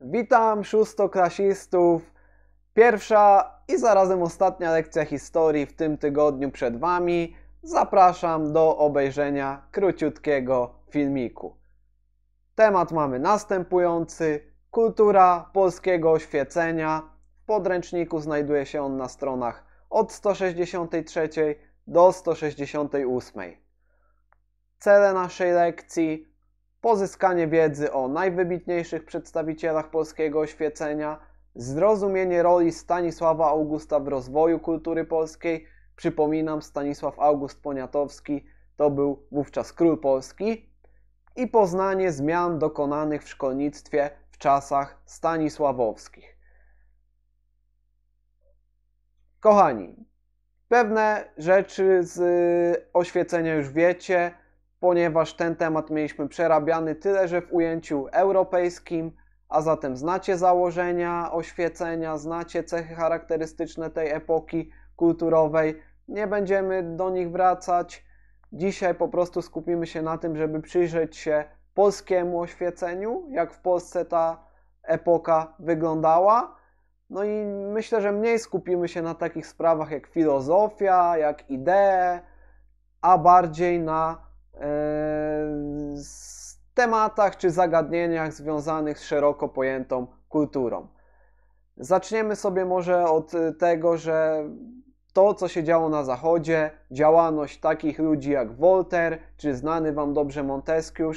Witam szóstoklasistów. Pierwsza i zarazem ostatnia lekcja historii w tym tygodniu przed Wami. Zapraszam do obejrzenia króciutkiego filmiku. Temat mamy następujący. Kultura polskiego oświecenia. W podręczniku znajduje się on na stronach od 163 do 168. Cele naszej lekcji pozyskanie wiedzy o najwybitniejszych przedstawicielach polskiego oświecenia, zrozumienie roli Stanisława Augusta w rozwoju kultury polskiej. Przypominam, Stanisław August Poniatowski to był wówczas król Polski i poznanie zmian dokonanych w szkolnictwie w czasach stanisławowskich. Kochani, pewne rzeczy z oświecenia już wiecie, ponieważ ten temat mieliśmy przerabiany tyle, że w ujęciu europejskim, a zatem znacie założenia oświecenia, znacie cechy charakterystyczne tej epoki kulturowej. Nie będziemy do nich wracać. Dzisiaj po prostu skupimy się na tym, żeby przyjrzeć się polskiemu oświeceniu, jak w Polsce ta epoka wyglądała. No i myślę, że mniej skupimy się na takich sprawach jak filozofia, jak idee, a bardziej na E, tematach czy zagadnieniach związanych z szeroko pojętą kulturą. Zaczniemy sobie może od e, tego, że to, co się działo na Zachodzie, działalność takich ludzi jak Voltaire czy znany Wam dobrze Montesquieu,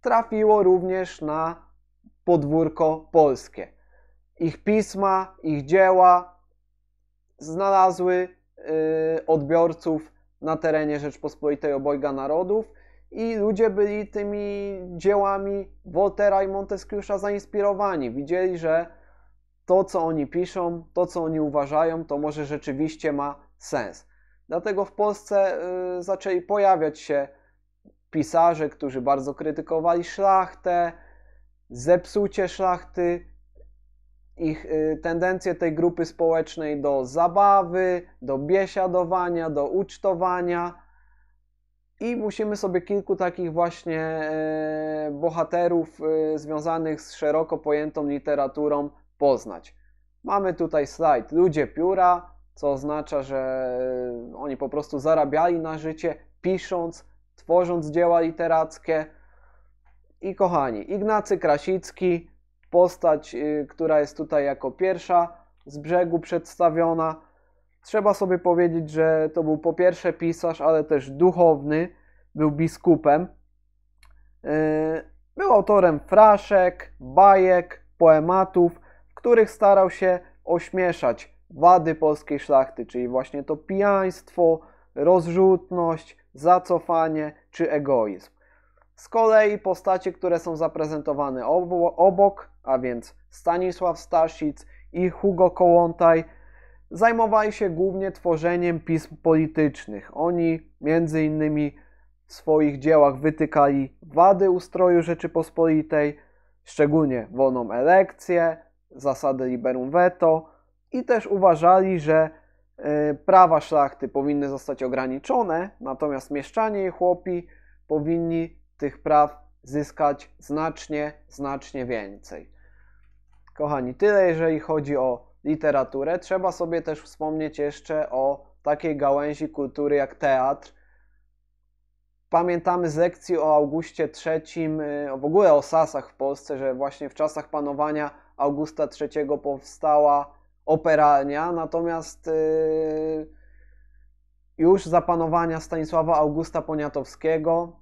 trafiło również na podwórko polskie. Ich pisma, ich dzieła znalazły yy, odbiorców na terenie Rzeczpospolitej obojga narodów i ludzie byli tymi dziełami Woltera i Montesquieu'a zainspirowani. Widzieli, że to, co oni piszą, to, co oni uważają, to może rzeczywiście ma sens. Dlatego w Polsce y, zaczęli pojawiać się pisarze, którzy bardzo krytykowali szlachtę, zepsucie szlachty, ich y, tendencje tej grupy społecznej do zabawy, do biesiadowania, do ucztowania. I musimy sobie kilku takich właśnie y, bohaterów y, związanych z szeroko pojętą literaturą poznać. Mamy tutaj slajd Ludzie Pióra, co oznacza, że oni po prostu zarabiali na życie pisząc, tworząc dzieła literackie. I kochani, Ignacy Krasicki, postać, y, która jest tutaj jako pierwsza z brzegu przedstawiona. Trzeba sobie powiedzieć, że to był po pierwsze pisarz, ale też duchowny, był biskupem. Y, był autorem fraszek, bajek, poematów, w których starał się ośmieszać wady polskiej szlachty, czyli właśnie to pijaństwo, rozrzutność, zacofanie czy egoizm. Z kolei postacie, które są zaprezentowane obok, a więc Stanisław Staszic i Hugo Kołłątaj, zajmowali się głównie tworzeniem pism politycznych. Oni między innymi w swoich dziełach wytykali wady ustroju Rzeczypospolitej, szczególnie wolną elekcję, zasady liberum veto i też uważali, że e, prawa szlachty powinny zostać ograniczone, natomiast mieszczanie i chłopi powinni tych praw zyskać znacznie, znacznie więcej. Kochani, tyle jeżeli chodzi o literaturę. Trzeba sobie też wspomnieć jeszcze o takiej gałęzi kultury jak teatr. Pamiętamy z lekcji o Augustie III, y, w ogóle o Sasach w Polsce, że właśnie w czasach panowania Augusta III powstała operalnia, natomiast y, już za panowania Stanisława Augusta Poniatowskiego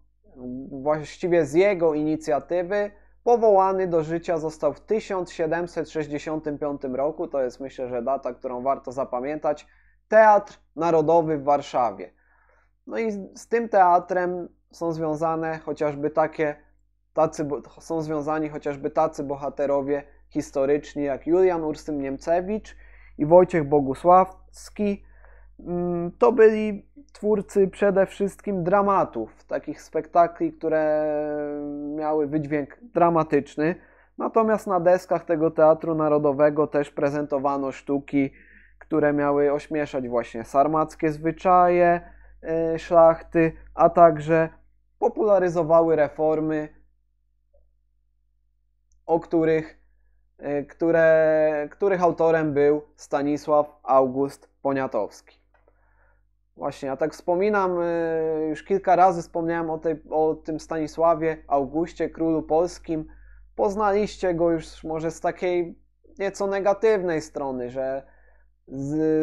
właściwie z jego inicjatywy, powołany do życia został w 1765 roku, to jest myślę, że data, którą warto zapamiętać, Teatr Narodowy w Warszawie. No i z tym teatrem są związane chociażby takie, tacy, są związani chociażby tacy bohaterowie historyczni jak Julian Ursyn Niemcewicz i Wojciech Bogusławski. Mm, to byli twórcy przede wszystkim dramatów, takich spektakli, które miały wydźwięk dramatyczny. Natomiast na deskach tego Teatru Narodowego też prezentowano sztuki, które miały ośmieszać właśnie sarmackie zwyczaje e, szlachty, a także popularyzowały reformy, o których, e, które, których autorem był Stanisław August Poniatowski. Właśnie, a tak wspominam, y, już kilka razy wspomniałem o, tej, o tym Stanisławie Augustie, królu polskim. Poznaliście go już może z takiej nieco negatywnej strony, że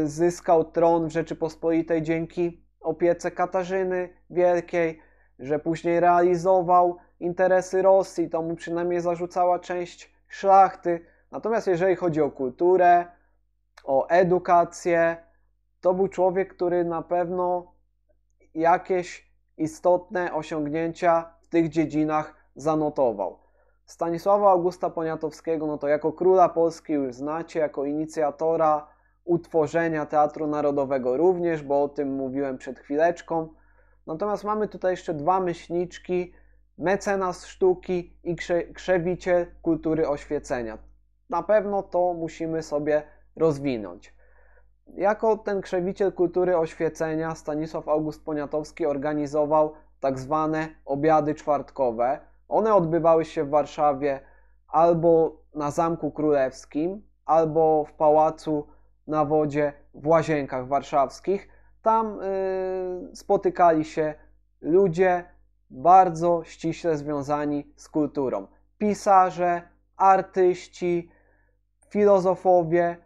zyskał tron w Rzeczypospolitej dzięki opiece Katarzyny Wielkiej, że później realizował interesy Rosji, to mu przynajmniej zarzucała część szlachty. Natomiast jeżeli chodzi o kulturę, o edukację, to był człowiek, który na pewno jakieś istotne osiągnięcia w tych dziedzinach zanotował. Stanisława Augusta Poniatowskiego, no to jako króla Polski już znacie, jako inicjatora utworzenia Teatru Narodowego również, bo o tym mówiłem przed chwileczką. Natomiast mamy tutaj jeszcze dwa myślniczki, mecenas sztuki i krzewiciel kultury oświecenia. Na pewno to musimy sobie rozwinąć. Jako ten krzewiciel kultury oświecenia Stanisław August Poniatowski organizował tak zwane obiady czwartkowe. One odbywały się w Warszawie albo na Zamku Królewskim, albo w pałacu na wodzie w Łazienkach Warszawskich. Tam yy, spotykali się ludzie bardzo ściśle związani z kulturą. Pisarze, artyści, filozofowie,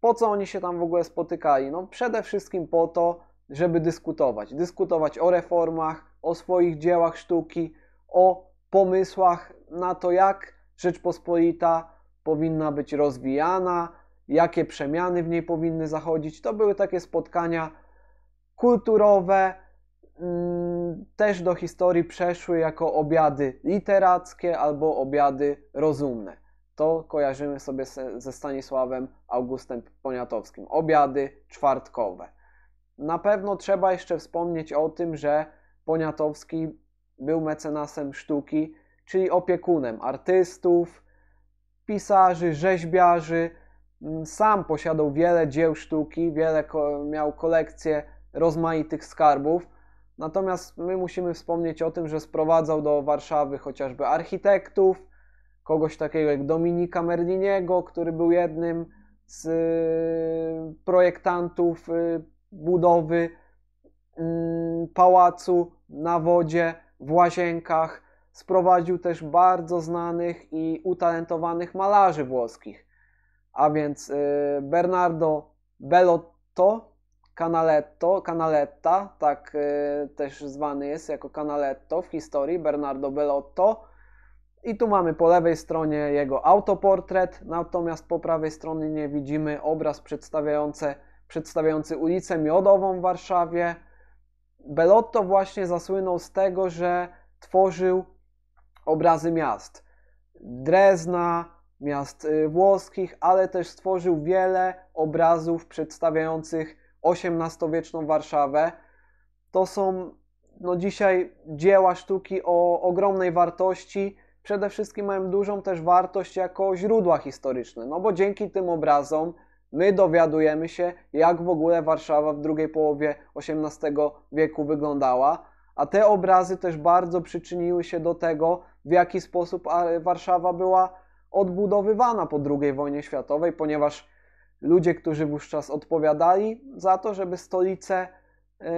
po co oni się tam w ogóle spotykali? No przede wszystkim po to, żeby dyskutować. Dyskutować o reformach, o swoich dziełach sztuki, o pomysłach na to, jak Rzeczpospolita powinna być rozwijana, jakie przemiany w niej powinny zachodzić. To były takie spotkania kulturowe, mm, też do historii przeszły jako obiady literackie albo obiady rozumne to kojarzymy sobie ze Stanisławem Augustem Poniatowskim. Obiady czwartkowe. Na pewno trzeba jeszcze wspomnieć o tym, że Poniatowski był mecenasem sztuki, czyli opiekunem artystów, pisarzy, rzeźbiarzy. Mm, sam posiadał wiele dzieł sztuki, wiele miał kolekcję rozmaitych skarbów. Natomiast my musimy wspomnieć o tym, że sprowadzał do Warszawy chociażby architektów, kogoś takiego jak Dominika Merliniego, który był jednym z y, projektantów y, budowy mm, pałacu na wodzie w Łazienkach. Sprowadził też bardzo znanych i utalentowanych malarzy włoskich, a więc y, Bernardo Bellotto Canaletto, Canaletta, tak też zwany jest jako Canaletto w historii, Bernardo Bellotto, i tu mamy po lewej stronie jego autoportret, natomiast po prawej stronie widzimy obraz przedstawiający, przedstawiający ulicę Miodową w Warszawie. Belotto właśnie zasłynął z tego, że tworzył obrazy miast. Drezna, miast y, włoskich, ale też stworzył wiele obrazów przedstawiających XVIII-wieczną Warszawę. To są no dzisiaj dzieła sztuki o ogromnej wartości, przede wszystkim mają dużą też wartość jako źródła historyczne, no bo dzięki tym obrazom my dowiadujemy się, jak w ogóle Warszawa w drugiej połowie XVIII wieku wyglądała, a te obrazy też bardzo przyczyniły się do tego, w jaki sposób Warszawa była odbudowywana po II wojnie światowej, ponieważ ludzie, którzy wówczas odpowiadali za to, żeby stolicę e,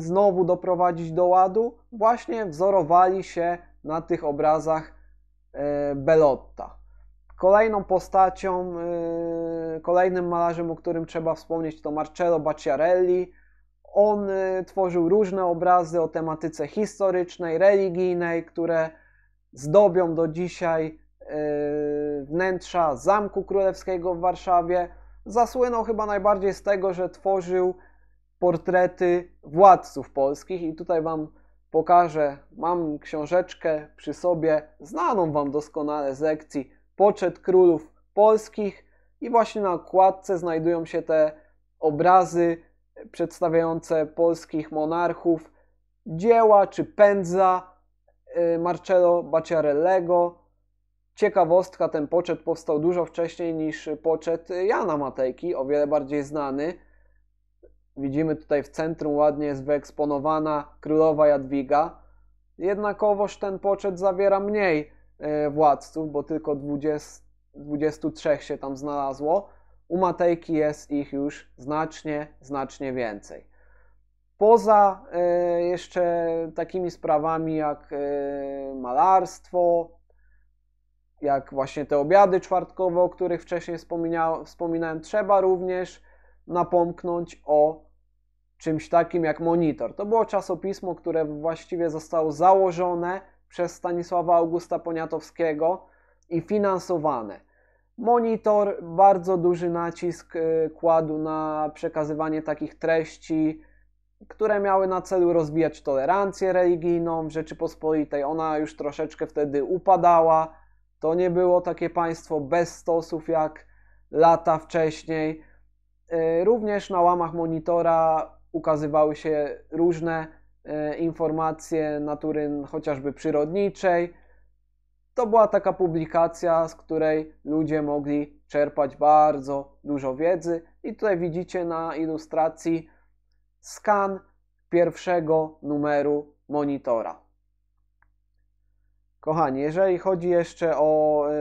znowu doprowadzić do ładu, właśnie wzorowali się na tych obrazach E, Belotta. Kolejną postacią, e, kolejnym malarzem, o którym trzeba wspomnieć, to Marcello Bacciarelli. On e, tworzył różne obrazy o tematyce historycznej, religijnej, które zdobią do dzisiaj wnętrza Zamku Królewskiego w Warszawie. Zasłynął chyba najbardziej z tego, że tworzył portrety władców polskich i tutaj Wam pokażę, mam książeczkę przy sobie, znaną Wam doskonale z lekcji Poczet Królów Polskich i właśnie na okładce znajdują się te obrazy przedstawiające polskich monarchów, dzieła czy pędza y, Marcello Baciarellego. Ciekawostka, ten poczet powstał dużo wcześniej niż poczet Jana Matejki, o wiele bardziej znany. Widzimy tutaj w centrum ładnie jest wyeksponowana królowa Jadwiga. Jednakowoż ten poczet zawiera mniej e, władców, bo tylko 20, 23 się tam znalazło. U Matejki jest ich już znacznie, znacznie więcej. Poza e, jeszcze takimi sprawami jak e, malarstwo, jak właśnie te obiady czwartkowe, o których wcześniej wspominałem, trzeba również napomknąć o czymś takim jak Monitor. To było czasopismo, które właściwie zostało założone przez Stanisława Augusta Poniatowskiego i finansowane. Monitor bardzo duży nacisk y, kładł na przekazywanie takich treści, które miały na celu rozwijać tolerancję religijną w Rzeczypospolitej. Ona już troszeczkę wtedy upadała. To nie było takie państwo bez stosów jak lata wcześniej. E, również na łamach monitora ukazywały się różne e, informacje natury chociażby przyrodniczej. To była taka publikacja, z której ludzie mogli czerpać bardzo dużo wiedzy. I tutaj widzicie na ilustracji skan pierwszego numeru monitora. Kochani, jeżeli chodzi jeszcze o e,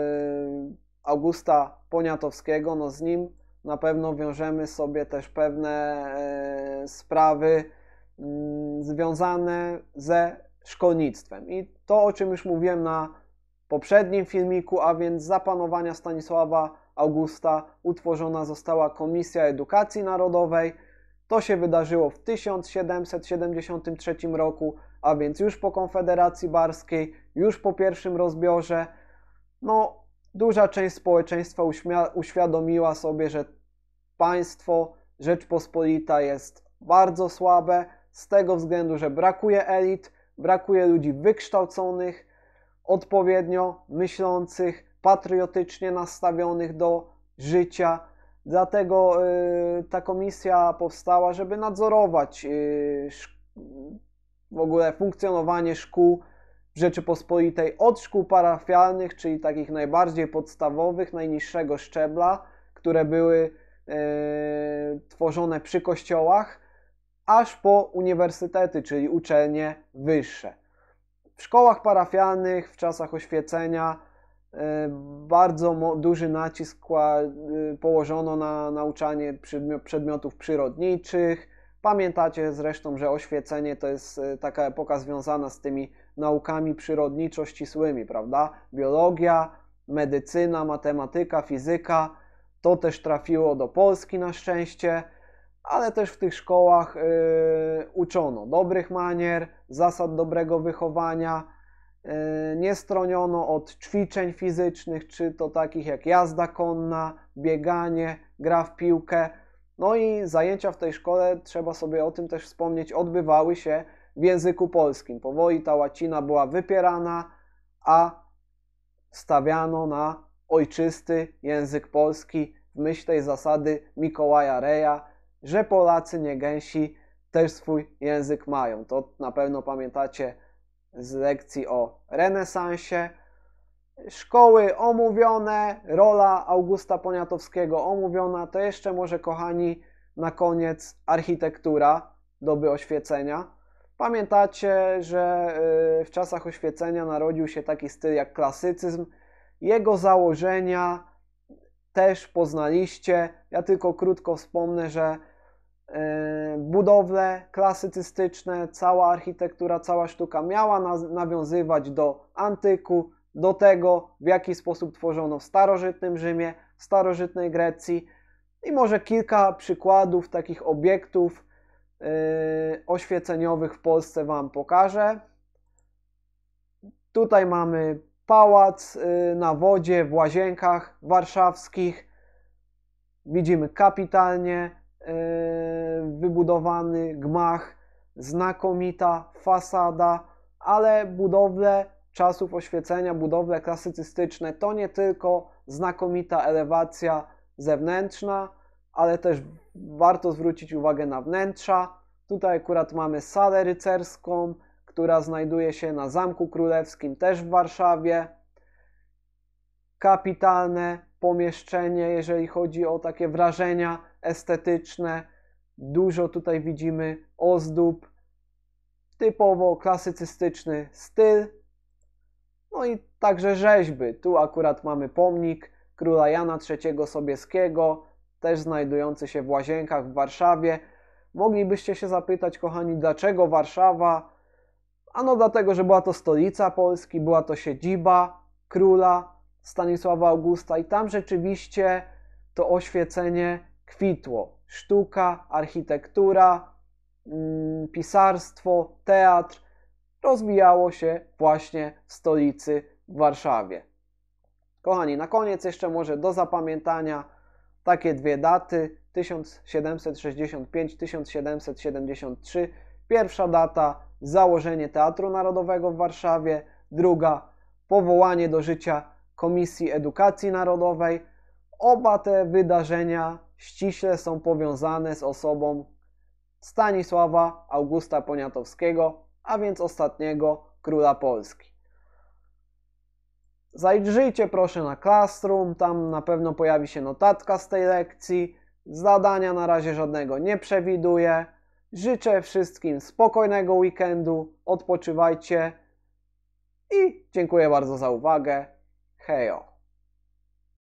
Augusta Poniatowskiego, no z nim na pewno wiążemy sobie też pewne e, sprawy mm, związane ze szkolnictwem. I to, o czym już mówiłem na poprzednim filmiku, a więc za panowania Stanisława Augusta utworzona została Komisja Edukacji Narodowej. To się wydarzyło w 1773 roku, a więc już po Konfederacji Barskiej, już po pierwszym rozbiorze. No, duża część społeczeństwa uświadomiła sobie, że państwo Rzeczpospolita jest bardzo słabe z tego względu, że brakuje elit, brakuje ludzi wykształconych, odpowiednio myślących, patriotycznie nastawionych do życia. Dlatego y, ta komisja powstała, żeby nadzorować y, w ogóle funkcjonowanie szkół Rzeczypospolitej od szkół parafialnych, czyli takich najbardziej podstawowych, najniższego szczebla, które były e, tworzone przy kościołach, aż po uniwersytety, czyli uczelnie wyższe. W szkołach parafialnych w czasach oświecenia e, bardzo duży nacisk e, położono na nauczanie przedmiotów przyrodniczych. Pamiętacie zresztą, że oświecenie to jest e, taka epoka związana z tymi naukami przyrodniczo ścisłymi, prawda? Biologia, medycyna, matematyka, fizyka. To też trafiło do Polski na szczęście, ale też w tych szkołach yy, uczono dobrych manier, zasad dobrego wychowania. Yy, nie stroniono od ćwiczeń fizycznych, czy to takich jak jazda konna, bieganie, gra w piłkę. No i zajęcia w tej szkole, trzeba sobie o tym też wspomnieć, odbywały się w języku polskim. Powoli ta łacina była wypierana, a stawiano na ojczysty język polski w myśl tej zasady Mikołaja Reja, że Polacy niegęsi też swój język mają. To na pewno pamiętacie z lekcji o renesansie. Szkoły omówione, rola Augusta Poniatowskiego omówiona. To jeszcze może, kochani, na koniec architektura doby oświecenia. Pamiętacie, że y, w czasach oświecenia narodził się taki styl jak klasycyzm. Jego założenia też poznaliście. Ja tylko krótko wspomnę, że y, budowle klasycystyczne, cała architektura, cała sztuka miała nawiązywać do antyku, do tego, w jaki sposób tworzono w starożytnym Rzymie, w starożytnej Grecji i może kilka przykładów takich obiektów, E, oświeceniowych w Polsce Wam pokażę. Tutaj mamy pałac e, na wodzie w Łazienkach Warszawskich. Widzimy kapitalnie e, wybudowany gmach, znakomita fasada, ale budowle czasów oświecenia, budowle klasycystyczne to nie tylko znakomita elewacja zewnętrzna, ale też warto zwrócić uwagę na wnętrza. Tutaj akurat mamy salę rycerską, która znajduje się na Zamku Królewskim, też w Warszawie. Kapitalne pomieszczenie, jeżeli chodzi o takie wrażenia estetyczne. Dużo tutaj widzimy ozdób, typowo klasycystyczny styl. No i także rzeźby. Tu akurat mamy pomnik króla Jana III Sobieskiego, też znajdujący się w Łazienkach w Warszawie. Moglibyście się zapytać, kochani, dlaczego Warszawa? Ano dlatego, że była to stolica Polski, była to siedziba króla Stanisława Augusta i tam rzeczywiście to oświecenie kwitło. Sztuka, architektura, mm, pisarstwo, teatr rozwijało się właśnie w stolicy w Warszawie. Kochani, na koniec jeszcze może do zapamiętania takie dwie daty 1765-1773. Pierwsza data założenie Teatru Narodowego w Warszawie, druga powołanie do życia Komisji Edukacji Narodowej. Oba te wydarzenia ściśle są powiązane z osobą Stanisława Augusta Poniatowskiego, a więc ostatniego króla Polski. Zajrzyjcie proszę na Classroom, tam na pewno pojawi się notatka z tej lekcji. Zadania na razie żadnego nie przewiduję. Życzę wszystkim spokojnego weekendu, odpoczywajcie i dziękuję bardzo za uwagę. Hejo!